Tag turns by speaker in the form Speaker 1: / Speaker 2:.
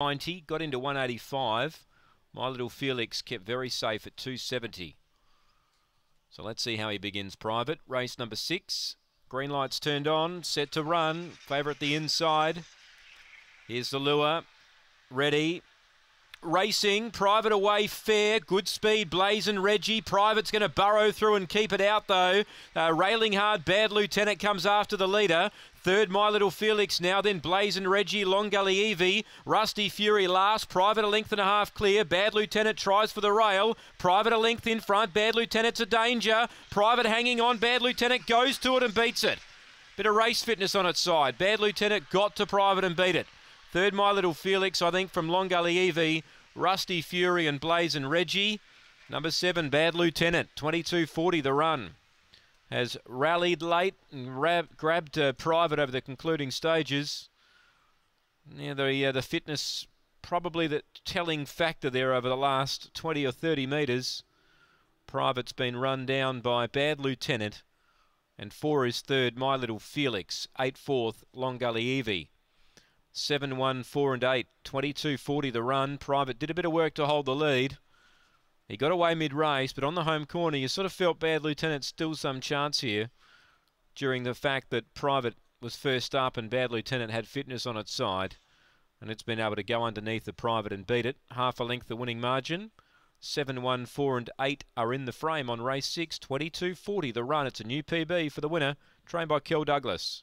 Speaker 1: 90, got into 185. My little Felix kept very safe at 270. So let's see how he begins private. Race number six. Green lights turned on, set to run. Favourite the inside. Here's the lure. Ready. Racing, private away fair, good speed, Blazen Reggie. Private's going to burrow through and keep it out though. Uh, railing hard, Bad Lieutenant comes after the leader. Third, My Little Felix now, then Blazing Reggie, Long Gully Evie, Rusty Fury last, Private a length and a half clear, Bad Lieutenant tries for the rail, Private a length in front, Bad Lieutenant's a danger, Private hanging on, Bad Lieutenant goes to it and beats it. Bit of race fitness on its side, Bad Lieutenant got to Private and beat it. Third, My Little Felix, I think, from Longali Evie, Rusty Fury and Blaze and Reggie. Number seven, Bad Lieutenant, 22.40 the run. Has rallied late and grabbed uh, private over the concluding stages. Yeah, the, uh, the fitness probably the telling factor there over the last 20 or 30 metres. Private's been run down by Bad Lieutenant. And four is third, My Little Felix. Eight fourth, Long Gully Evie. 7 1 4 and 8, 22 40 the run. Private did a bit of work to hold the lead. He got away mid race, but on the home corner, you sort of felt bad Lieutenant still some chance here during the fact that Private was first up and Bad Lieutenant had fitness on its side. And it's been able to go underneath the Private and beat it. Half a length the winning margin. 7 1 4 and 8 are in the frame on race 6, 22 40 the run. It's a new PB for the winner, trained by Kel Douglas.